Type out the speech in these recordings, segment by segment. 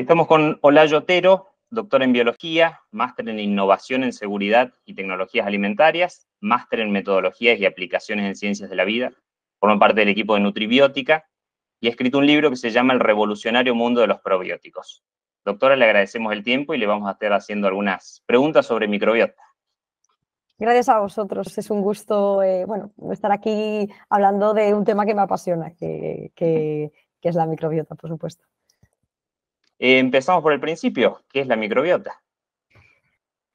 Estamos con Olayo Otero, doctor en biología, máster en innovación en seguridad y tecnologías alimentarias, máster en metodologías y aplicaciones en ciencias de la vida, forma parte del equipo de Nutribiótica y ha escrito un libro que se llama El revolucionario mundo de los probióticos. Doctora, le agradecemos el tiempo y le vamos a estar haciendo algunas preguntas sobre microbiota. Gracias a vosotros, es un gusto eh, bueno, estar aquí hablando de un tema que me apasiona, que es la microbiota, por supuesto. Eh, empezamos por el principio, ¿qué es la microbiota?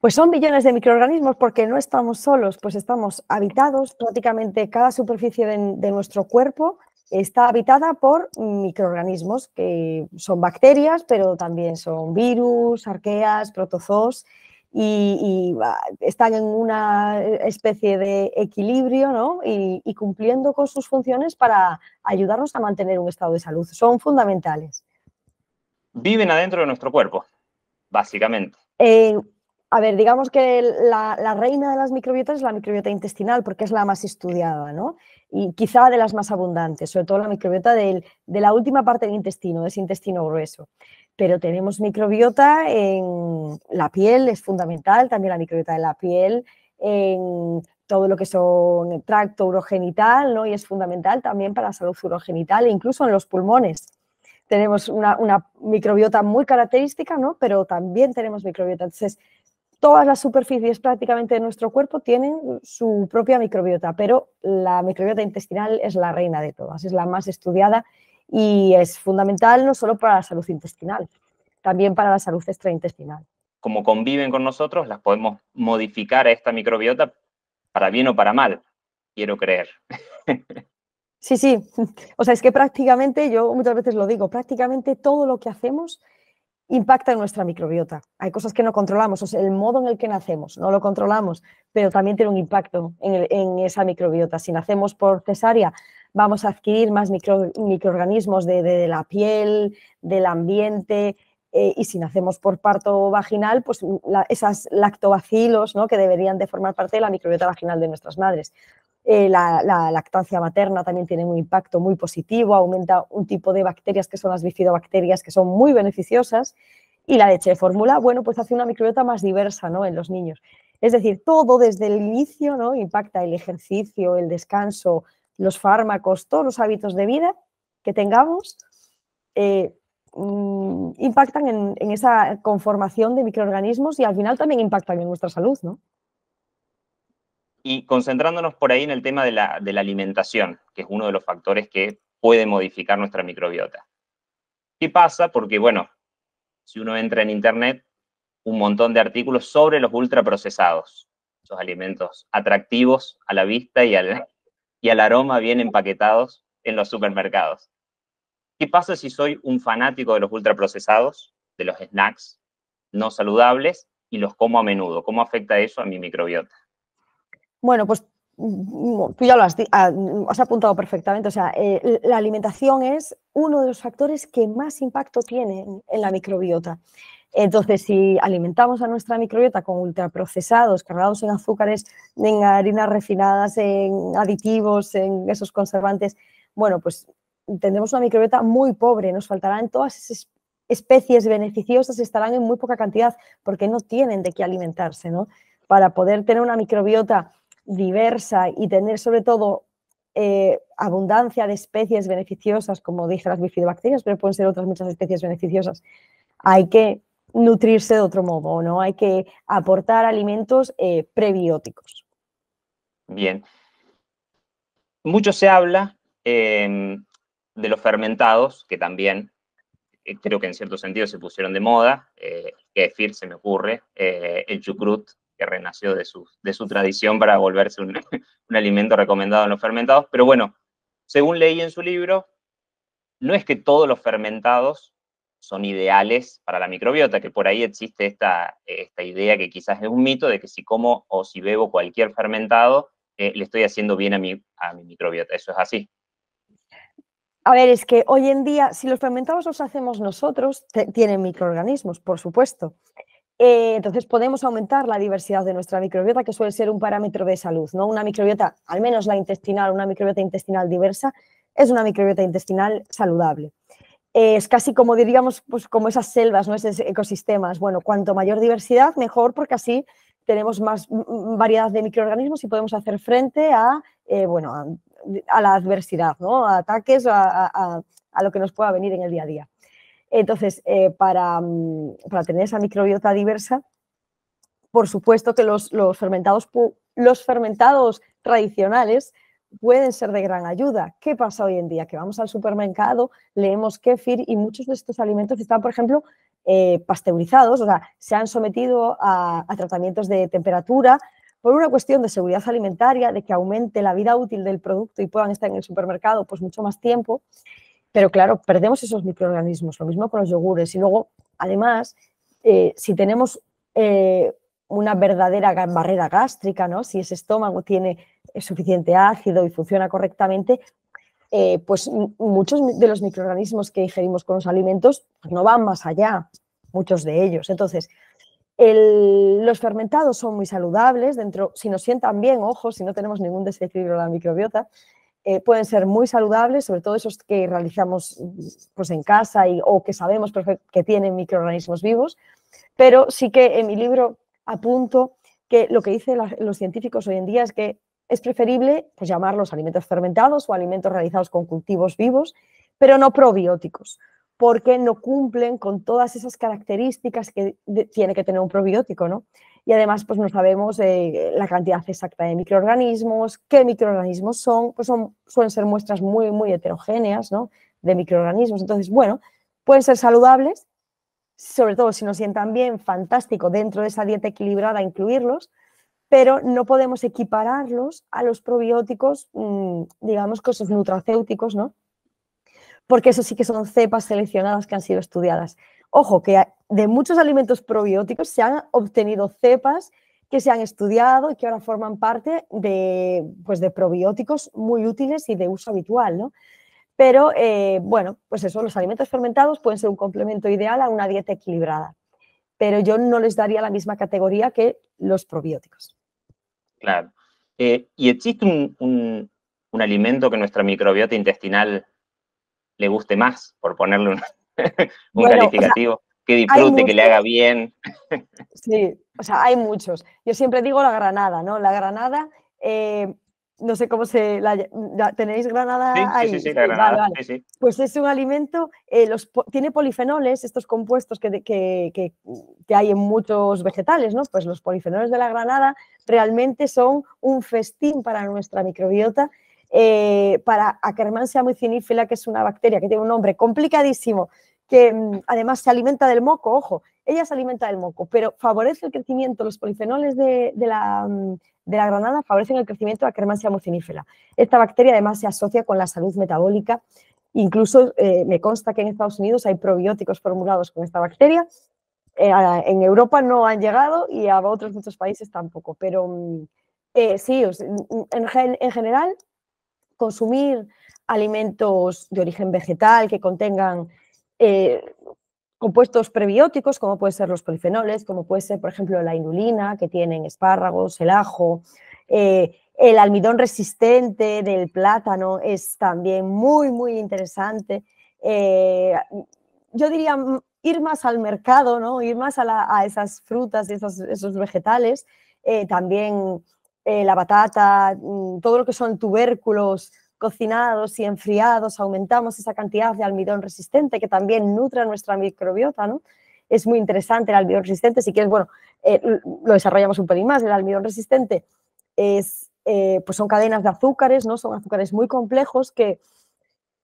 Pues son billones de microorganismos porque no estamos solos, pues estamos habitados, prácticamente cada superficie de, nuestro cuerpo está habitada por microorganismos, que son bacterias, pero también son virus, arqueas, protozoos, y, están en una especie de equilibrio ¿no? y cumpliendo con sus funciones para ayudarnos a mantener un estado de salud. Son fundamentales viven adentro de nuestro cuerpo, básicamente. Eh, a ver, digamos que la, reina de las microbiotas es la microbiota intestinal, porque es la más estudiada, ¿no? Y quizá de las más abundantes, sobre todo la microbiota de la última parte del intestino, de ese intestino grueso. Pero tenemos microbiota en la piel, es fundamental, también la microbiota de la piel, en todo lo que son tracto urogenital, ¿no? Y es fundamental también para la salud urogenital e incluso en los pulmones tenemos una, microbiota muy característica, ¿no? Pero también tenemos microbiota. Entonces, todas las superficies prácticamente de nuestro cuerpo tienen su propia microbiota, pero la microbiota intestinal es la reina de todas, es la más estudiada y es fundamental no solo para la salud intestinal, también para la salud extraintestinal. Como conviven con nosotros, las podemos modificar a esta microbiota para bien o para mal, quiero creer. Sí, sí. O sea, es que prácticamente, yo muchas veces lo digo, prácticamente todo lo que hacemos impacta en nuestra microbiota. Hay cosas que no controlamos, o sea, el modo en el que nacemos no lo controlamos, pero también tiene un impacto en, esa microbiota. Si nacemos por cesárea, vamos a adquirir más microorganismos de, la piel, del ambiente, eh, y si nacemos por parto vaginal, pues la, esas lactobacilos ¿no? que deberían de formar parte de la microbiota vaginal de nuestras madres. Eh, la, lactancia materna también tiene un impacto muy positivo, aumenta un tipo de bacterias que son las bifidobacterias que son muy beneficiosas y la leche de fórmula, bueno, pues hace una microbiota más diversa ¿no? en los niños. Es decir, todo desde el inicio ¿no? impacta el ejercicio, el descanso, los fármacos, todos los hábitos de vida que tengamos eh, mm, impactan en, en esa conformación de microorganismos y al final también impactan en nuestra salud, ¿no? Y concentrándonos por ahí en el tema de la, alimentación, que es uno de los factores que puede modificar nuestra microbiota. ¿Qué pasa? Porque, bueno, si uno entra en Internet, un montón de artículos sobre los ultraprocesados, esos alimentos atractivos a la vista y al, y al aroma bien empaquetados en los supermercados. ¿Qué pasa si soy un fanático de los ultraprocesados, de los snacks no saludables y los como a menudo? ¿Cómo afecta eso a mi microbiota? Bueno, pues mm, mm, tú ya lo ah, mm, has, apuntado perfectamente. O sea, eh, la alimentación es uno de los factores que más impacto tiene en la microbiota. Entonces, si alimentamos a nuestra microbiota con ultraprocesados, cargados en azúcares, en harinas refinadas, en aditivos, en esos conservantes, bueno, pues tendremos una microbiota muy pobre, nos faltarán todas esas especies beneficiosas, estarán en muy poca cantidad porque no tienen de qué alimentarse, ¿no? Para poder tener una microbiota diversa y tener sobre todo eh, abundancia de especies beneficiosas, como dije las bifidobacterias, pero pueden ser otras muchas especies beneficiosas, hay que nutrirse de otro modo, ¿no? Hay que aportar alimentos eh, prebióticos. Bien. Mucho se habla de los fermentados, que también eh, creo que en cierto sentido se pusieron de moda, eh, decir, se me ocurre, el chucrut renació de su, de su tradición para volverse un, alimento recomendado en los fermentados. Pero bueno, según leí en su libro, no es que todos los fermentados son ideales para la microbiota, que por ahí existe esta, esta idea que quizás es un mito de que si como o si bebo cualquier fermentado, eh, le estoy haciendo bien a mi, a mi microbiota. Eso es así. A ver, es que hoy en día, si los fermentados los hacemos nosotros, tienen microorganismos, por supuesto. Eh, entonces podemos aumentar la diversidad de nuestra microbiota, que suele ser un parámetro de salud, ¿no? Una microbiota, al menos la intestinal, una microbiota intestinal diversa, es una microbiota intestinal saludable. Eh, es casi como diríamos, pues como esas selvas, ¿no? Esos ecosistemas. Bueno, cuanto mayor diversidad, mejor, porque así tenemos más variedad de microorganismos y podemos hacer frente a, eh, bueno, a, la adversidad, ¿no? A ataques, a lo que nos pueda venir en el día a día. Entonces, eh, mm, para, tener esa microbiota diversa, por supuesto que los, fermentados, los fermentados tradicionales pueden ser de gran ayuda. ¿Qué pasa hoy en día? Que vamos al supermercado, leemos kefir y muchos de estos alimentos están, por ejemplo, eh, pasteurizados, o sea, se han sometido a, tratamientos de temperatura, por una cuestión de seguridad alimentaria, de que aumente la vida útil del producto y puedan estar en el supermercado pues mucho más tiempo. Pero claro, perdemos esos microorganismos, lo mismo con los yogures. Y luego, además, eh, si tenemos eh, una verdadera barrera gástrica, ¿no? si ese estómago tiene eh, suficiente ácido y funciona correctamente, pues muchos de los microorganismos que ingerimos con los alimentos pues no van más allá, muchos de ellos. Entonces, los fermentados son muy saludables, dentro, si nos sientan bien, ojo, si no tenemos ningún desequilibrio en la microbiota, eh, pueden ser muy saludables, sobre todo esos que realizamos pues, en casa y, o que sabemos que tienen microorganismos vivos, pero sí que en mi libro apunto que lo que dicen los científicos hoy en día es que es preferible pues, llamarlos alimentos fermentados o alimentos realizados con cultivos vivos, pero no probióticos, porque no cumplen con todas esas características que tiene que tener un probiótico, ¿no? y además pues no sabemos eh, la cantidad exacta de microorganismos, qué microorganismos son, pues son, suelen ser muestras muy, muy heterogéneas ¿no? de microorganismos. Entonces, bueno, pueden ser saludables, sobre todo si nos sientan bien, fantástico, dentro de esa dieta equilibrada incluirlos, pero no podemos equipararlos a los probióticos, mm, digamos que esos nutracéuticos, ¿no? Porque eso sí que son cepas seleccionadas que han sido estudiadas. Ojo, que de muchos alimentos probióticos se han obtenido cepas que se han estudiado y que ahora forman parte de, pues de probióticos muy útiles y de uso habitual, ¿no? Pero, eh, bueno, pues eso, los alimentos fermentados pueden ser un complemento ideal a una dieta equilibrada, pero yo no les daría la misma categoría que los probióticos. Claro. Eh, ¿Y existe un, alimento que nuestra microbiota intestinal le guste más, por ponerle un, un calificativo. que disfrute, que le haga bien. sí, o sea, hay muchos. Yo siempre digo la granada, ¿no? La granada, eh, no sé cómo se la, tenéis granada sí, Sí, sí, sí la granada. Sí, pues es un alimento, eh, los, tiene polifenoles, estos compuestos que, que, que, que, hay en muchos vegetales, ¿no? Pues los polifenoles de la granada realmente son un festín para nuestra microbiota eh, para Ackermansia mucinífila, que es una bacteria que tiene un nombre complicadísimo, que mm, además se alimenta del moco, ojo, ella se alimenta del moco, pero favorece el crecimiento, los polifenoles de, mm, la, granada favorecen el crecimiento de Ackermansia mucinífila. Esta bacteria además se asocia con la salud metabólica, incluso eh, me consta que en Estados Unidos hay probióticos formulados con esta bacteria, eh, en Europa no han llegado y a otros muchos países tampoco, pero mm, sí, en general consumir alimentos de origen vegetal que contengan eh, compuestos prebióticos, como pueden ser los polifenoles, como puede ser, por ejemplo, la inulina que tienen espárragos, el ajo. Eh, el almidón resistente del plátano es también muy, muy interesante. Eh, yo diría ir más al mercado, ¿no? ir más a, esas frutas y esos, vegetales. también eh, la batata, mm, todo lo que son tubérculos cocinados y enfriados, aumentamos esa cantidad de almidón resistente que también nutre nuestra microbiota, ¿no? Es muy interesante el almidón resistente, si quieres, bueno, eh, lo desarrollamos un poquito más, el almidón resistente es, eh, pues son cadenas de azúcares, ¿no? Son azúcares muy complejos que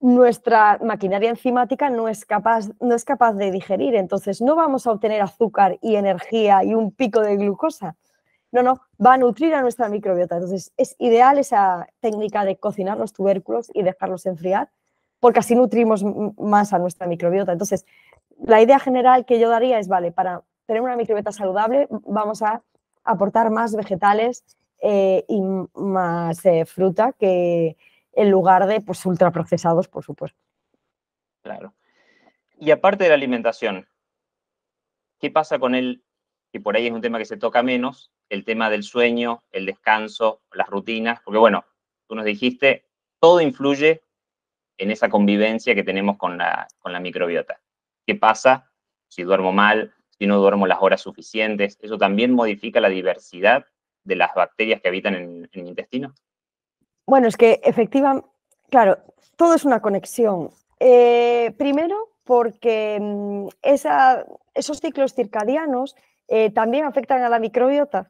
nuestra maquinaria enzimática no es, capaz, no es capaz de digerir, entonces no vamos a obtener azúcar y energía y un pico de glucosa, no, no, va a nutrir a nuestra microbiota. Entonces, es ideal esa técnica de cocinar los tubérculos y dejarlos enfriar, porque así nutrimos más a nuestra microbiota. Entonces, la idea general que yo daría es, vale, para tener una microbiota saludable vamos a aportar más vegetales eh, y más eh, fruta que en lugar de pues ultraprocesados, por supuesto. Claro. Y aparte de la alimentación, ¿qué pasa con él? Y por ahí es un tema que se toca menos, el tema del sueño, el descanso, las rutinas, porque bueno, tú nos dijiste, todo influye en esa convivencia que tenemos con la, microbiota. ¿Qué pasa si duermo mal, si no duermo las horas suficientes? ¿Eso también modifica la diversidad de las bacterias que habitan en, el intestino? Bueno, es que efectivamente, claro, todo es una conexión. Eh, primero, porque mm, esos ciclos circadianos eh, también afectan a la microbiota.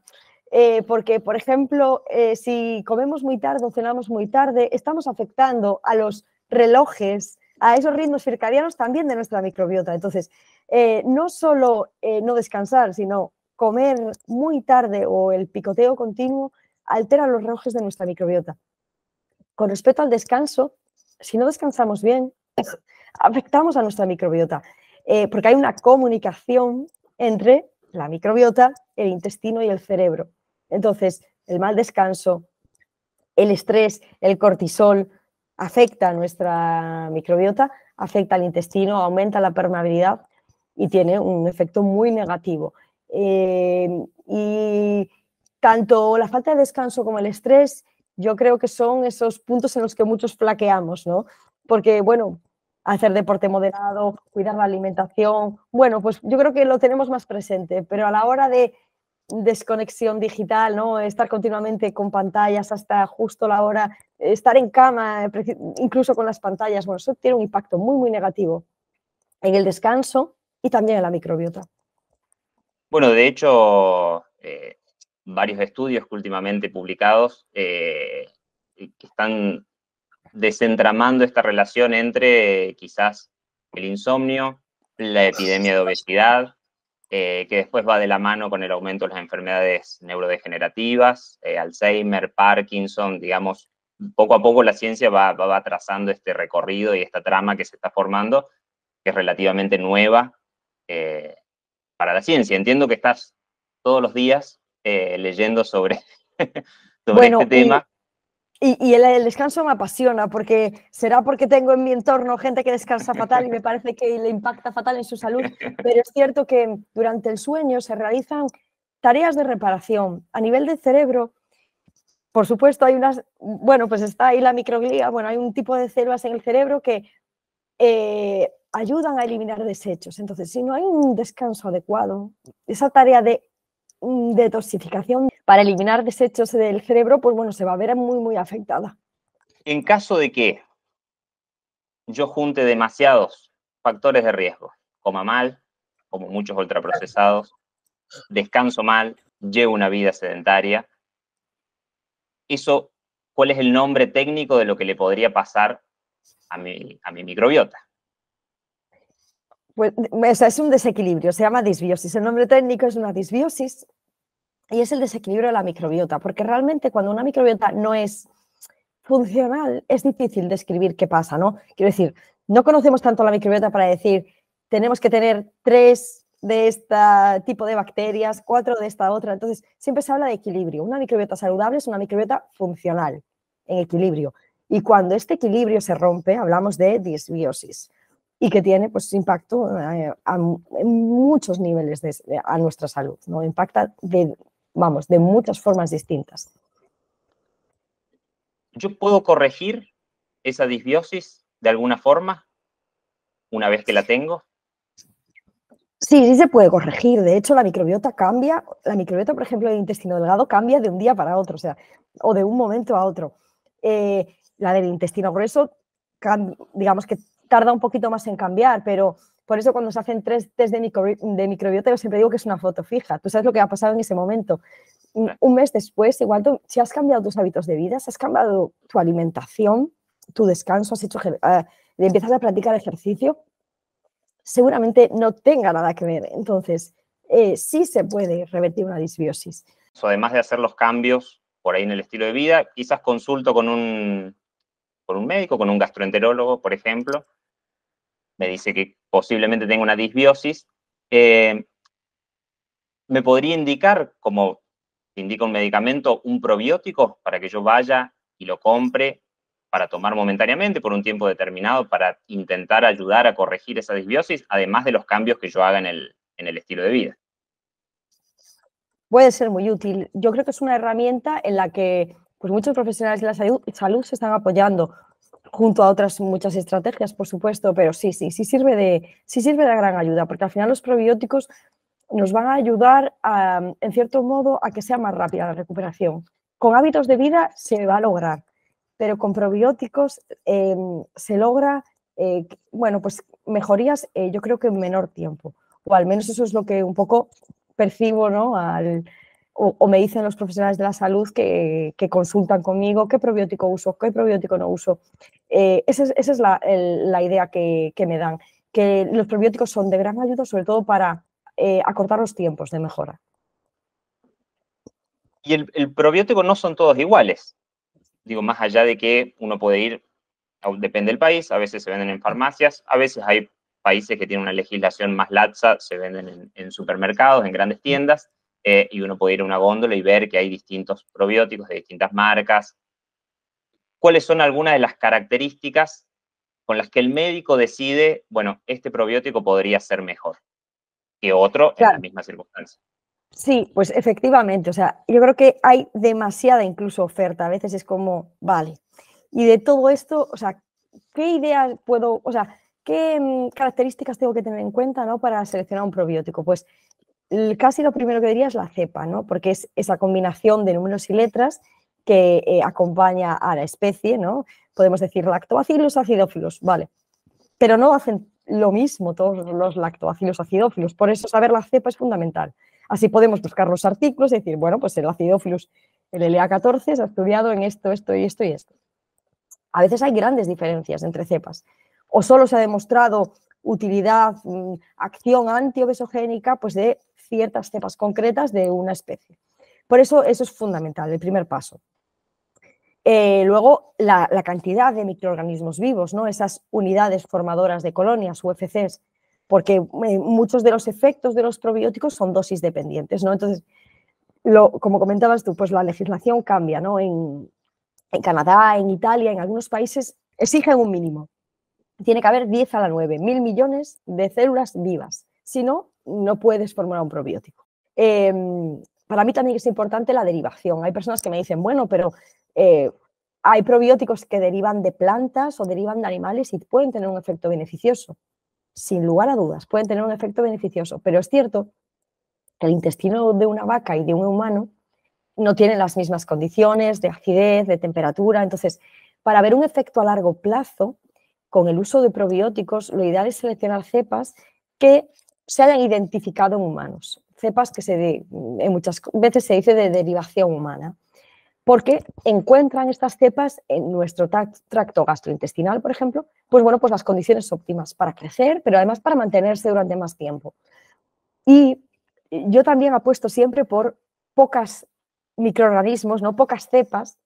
Eh, porque, por ejemplo, eh, si comemos muy tarde o cenamos muy tarde, estamos afectando a los relojes, a esos ritmos circadianos también de nuestra microbiota. Entonces, no solo no descansar, sino comer muy tarde o el picoteo continuo altera los relojes de nuestra microbiota. Con respecto al descanso, si no descansamos bien, afectamos a nuestra microbiota, porque hay una comunicación entre la microbiota, el intestino y el cerebro. Entonces, el mal descanso, el estrés, el cortisol, afecta a nuestra microbiota, afecta al intestino, aumenta la permeabilidad y tiene un efecto muy negativo. Em, y tanto la falta de descanso como el estrés, yo creo que son esos puntos en los que muchos flaqueamos, ¿no? Porque, bueno, hacer deporte moderado, cuidar la alimentación. Bueno, pues yo creo que lo tenemos más presente, pero a la hora de desconexión digital, ¿no? Estar continuamente con pantallas hasta justo la hora, estar en cama, incluso con las pantallas, bueno, eso tiene un impacto muy, muy negativo en el descanso y también en la microbiota. Bueno, de hecho, eh, varios estudios últimamente publicados eh, que están desentramando esta relación entre quizás el insomnio, la epidemia de obesidad, eh, que después va de la mano con el aumento de las enfermedades neurodegenerativas, eh, Alzheimer, Parkinson, digamos, poco a poco la ciencia va, trazando este recorrido y esta trama que se está formando, que es relativamente nueva eh, para la ciencia. Entiendo que estás todos los días leyendo sobre, sobre este tema. Y, el, descanso me apasiona porque será porque tengo en mi entorno gente que descansa fatal y me parece que le impacta fatal en su salud, pero es cierto que durante el sueño se realizan tareas de reparación. A nivel del cerebro, por supuesto, hay unas, bueno, pues está ahí la microglía, bueno, hay un tipo de células en el cerebro que eh, ayudan a eliminar desechos. Entonces, si no hay un descanso adecuado, esa tarea de mm, detoxificación para eliminar desechos del cerebro, pues bueno, se va a ver muy, muy afectada. En caso de que yo junte demasiados factores de riesgo, coma mal, como muchos ultraprocesados, descanso mal, llevo una vida sedentaria, eso, ¿cuál es el nombre técnico de lo que le podría pasar a mi, a mi microbiota? Pues, es un desequilibrio, se llama disbiosis. El nombre técnico es una disbiosis y es el desequilibrio de la microbiota, porque realmente cuando una microbiota no es funcional, es difícil describir qué pasa, ¿no? Quiero decir, no conocemos tanto la microbiota para decir, tenemos que tener tres de este tipo de bacterias, cuatro de esta otra. Entonces, siempre se habla de equilibrio. Una microbiota saludable es una microbiota funcional, en equilibrio. Y cuando este equilibrio se rompe, hablamos de disbiosis y que tiene pues impacto eh, en muchos niveles a nuestra salud, ¿no? Impacta de vamos, de muchas formas distintas. ¿Yo puedo corregir esa disbiosis de alguna forma una vez que la tengo? Sí, sí se puede corregir. De hecho, la microbiota cambia. La microbiota, por ejemplo, del intestino delgado cambia de un día para otro, o sea, o de un momento a otro. Eh, la del intestino grueso, digamos que tarda un poquito más en cambiar, pero por eso cuando se hacen tres test de, microbiota, yo siempre digo que es una foto fija. Tú sabes lo que ha pasado en ese momento. Un mes después, igual tú, si has cambiado tus hábitos de vida, si has cambiado tu alimentación, tu descanso, has hecho, eh, empiezas a practicar ejercicio, seguramente no tenga nada que ver. Entonces, eh, sí se puede revertir una disbiosis. Además de hacer los cambios por ahí en el estilo de vida, quizás consulto con un, con un médico, con un gastroenterólogo, por ejemplo, me dice que posiblemente tenga una disbiosis, eh, ¿me podría indicar, como indica un medicamento, un probiótico para que yo vaya y lo compre para tomar momentáneamente por un tiempo determinado para intentar ayudar a corregir esa disbiosis, además de los cambios que yo haga en el, estilo de vida? Puede ser muy útil. Yo creo que es una herramienta en la que pues, muchos profesionales de la salud se están apoyando junto a otras muchas estrategias, por supuesto, pero sí, sí, sí sirve de, sí sirve de gran ayuda, porque al final los probióticos nos van a ayudar, en cierto modo, a que sea más rápida la recuperación. Con hábitos de vida se va a lograr, pero con probióticos em, se logra, eh, bueno, pues mejorías eh, yo creo que en menor tiempo, o al menos eso es lo que un poco percibo, ¿no? Al, o, me dicen los profesionales de la salud que, consultan conmigo qué probiótico uso, qué probiótico no uso. Eh, esa es, la, idea que, me dan, que los probióticos son de gran ayuda, sobre todo para eh, acortar los tiempos de mejora. Y el, probiótico no son todos iguales. Digo, más allá de que uno puede ir, depende del país, a veces se venden en farmacias, a veces hay países que tienen una legislación más laxa, se venden en supermercados, en grandes tiendas. Eh, y uno puede ir a una góndola y ver que hay distintos probióticos de distintas marcas. ¿Cuáles son algunas de las características con las que el médico decide, bueno, este probiótico podría ser mejor que otro en la misma circunstancia? Sí, pues efectivamente, o sea, yo creo que hay demasiada incluso oferta, a veces es como, vale, y de todo esto, o sea, ¿qué ideas puedo, o sea, qué mm, características tengo que tener en cuenta ¿no? para seleccionar un probiótico? Pues casi lo primero que diría es la cepa, ¿no? porque es esa combinación de números y letras que eh, acompaña a la especie, ¿no? Podemos decir lactobacillus acidófilos, vale, pero no hacen lo mismo todos los lactobacilos, acidófilos, por eso saber la cepa es fundamental. Así podemos buscar los artículos y decir, bueno, pues el acidófilos, el LA14 se ha estudiado en esto, esto y esto y esto. A veces hay grandes diferencias entre cepas. O solo se ha demostrado utilidad, mm, acción antiobesogénica pues de ciertas cepas concretas de una especie. Por eso eso es fundamental, el primer paso. Eh, luego, la, cantidad de microorganismos vivos, ¿no? esas unidades formadoras de colonias, UFCs, porque eh, muchos de los efectos de los probióticos son dosis dependientes. ¿no? Entonces, como comentabas tú, pues la legislación cambia. ¿no? En, en Canadá, en Italia, en algunos países exigen un mínimo. Tiene que haber 10 a la 9, mil millones de células vivas. Si no, no puedes formular un probiótico. Em, para mí también es importante la derivación. Hay personas que me dicen, bueno, pero eh, hay probióticos que derivan de plantas o derivan de animales y pueden tener un efecto beneficioso. Sin lugar a dudas, pueden tener un efecto beneficioso. Pero es cierto que el intestino de una vaca y de un humano no tienen las mismas condiciones de acidez, de temperatura. Entonces, para ver un efecto a largo plazo, con el uso de probióticos, lo ideal es seleccionar cepas que se hayan identificado en humanos, cepas que se muchas veces se dice de derivación humana, porque encuentran estas cepas en nuestro tracto gastrointestinal, por ejemplo, pues bueno, pues las condiciones óptimas para crecer, pero además para mantenerse durante más tiempo. Y yo también apuesto siempre por pocas microorganismos, no pocas cepas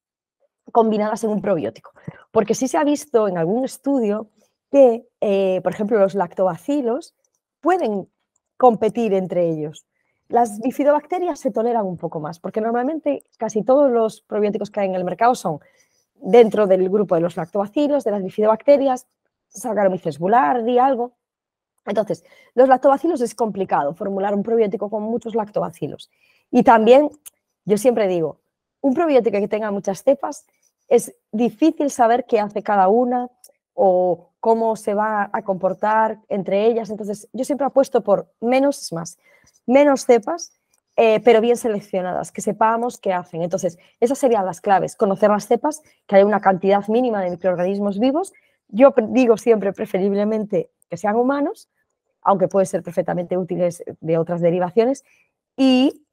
combinadas en un probiótico, porque sí se ha visto en algún estudio que, eh, por ejemplo, los lactobacilos pueden competir entre ellos. Las bifidobacterias se toleran un poco más, porque normalmente casi todos los probióticos que hay en el mercado son dentro del grupo de los lactobacilos, de las bifidobacterias, Saccharomyces boulardii, algo. Entonces, los lactobacilos es complicado formular un probiótico con muchos lactobacilos. Y también, yo siempre digo, un probiótico que tenga muchas cepas es difícil saber qué hace cada una o, cómo se va a comportar entre ellas. Entonces, yo siempre apuesto por menos más, menos cepas, eh, pero bien seleccionadas, que sepamos qué hacen. Entonces, esas serían las claves, conocer las cepas, que haya una cantidad mínima de microorganismos vivos. Yo digo siempre preferiblemente que sean humanos, aunque pueden ser perfectamente útiles de otras derivaciones, y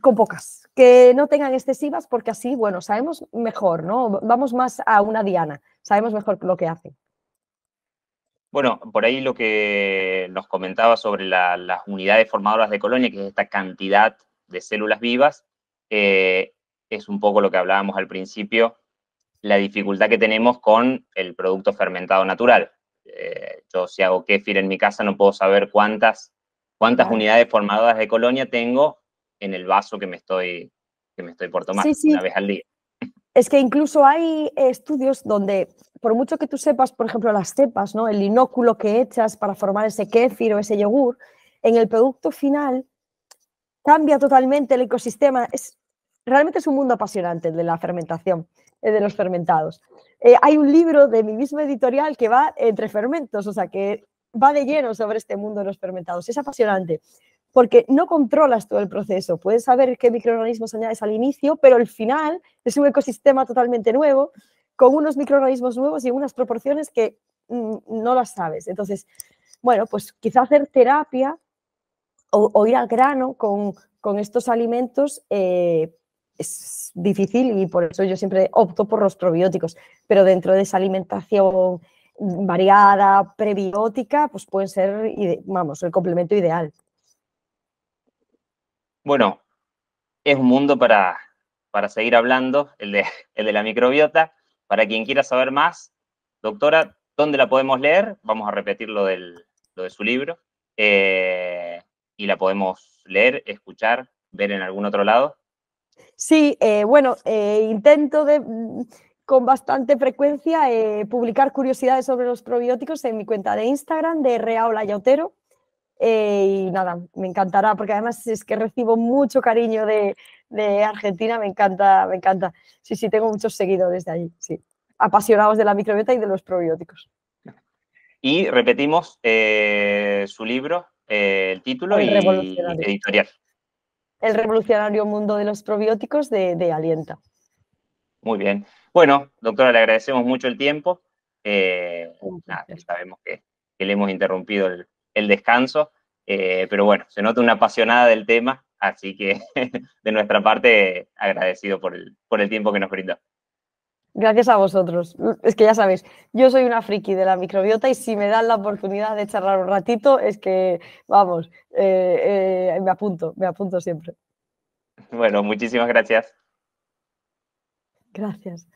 con pocas, que no tengan excesivas porque así, bueno, sabemos mejor, ¿no? Vamos más a una diana, sabemos mejor lo que hacen. Bueno, por ahí lo que nos comentaba sobre las unidades formadoras de colonia, que es esta cantidad de células vivas, eh, es un poco lo que hablábamos al principio, la dificultad que tenemos con el producto fermentado natural. Eh, yo si hago kéfir en mi casa no puedo saber cuántas, cuántas unidades formadoras de colonia tengo en el vaso que me estoy, que me estoy por tomar una vez al día. Es que incluso hay estudios donde por mucho que tú sepas, por ejemplo, las cepas, ¿no? el inóculo que echas para formar ese kéfir o ese yogur, en el producto final cambia totalmente el ecosistema. Es, realmente es un mundo apasionante el de la fermentación, eh, de los fermentados. Eh, hay un libro de mi mismo editorial que va entre fermentos, o sea, que va de lleno sobre este mundo de los fermentados. Es apasionante porque no controlas todo el proceso. Puedes saber qué microorganismos añades al inicio, pero el final es un ecosistema totalmente nuevo con unos microorganismos nuevos y unas proporciones que mm, no las sabes. Entonces, bueno, pues quizá hacer terapia o, ir al grano con, estos alimentos eh, es difícil y por eso yo siempre opto por los probióticos, pero dentro de esa alimentación variada, prebiótica, pues pueden ser, vamos, el complemento ideal. Bueno, es un mundo para, seguir hablando, el de la microbiota. Para quien quiera saber más, doctora, ¿dónde la podemos leer? Vamos a repetir lo, del, de su libro. Eh, y la podemos leer, escuchar, ver en algún otro lado. Sí, eh, bueno, eh, intento de, mm, con bastante frecuencia publicar curiosidades sobre los probióticos en mi cuenta de Instagram de Reaola Yautero. y nada, me encantará porque además es que recibo mucho cariño de, de Argentina, me encanta, me encanta. Sí, sí, tengo muchos seguidores de allí, sí. Apasionados de la microbiota y de los probióticos. Y repetimos eh, su libro, eh, el título y editorial. El revolucionario mundo de los probióticos de, de, Alienta. Muy bien. Bueno, doctora, le agradecemos mucho el tiempo. Eh, sabemos que, le hemos interrumpido el descanso, pero bueno, se nota una apasionada del tema Así que de nuestra parte, agradecido por el, tiempo que nos brinda. Gracias a vosotros. Es que ya sabéis, yo soy una friki de la microbiota y si me dan la oportunidad de charlar un ratito, es que, vamos, eh, eh, me apunto, me apunto siempre. Bueno, muchísimas gracias. Gracias.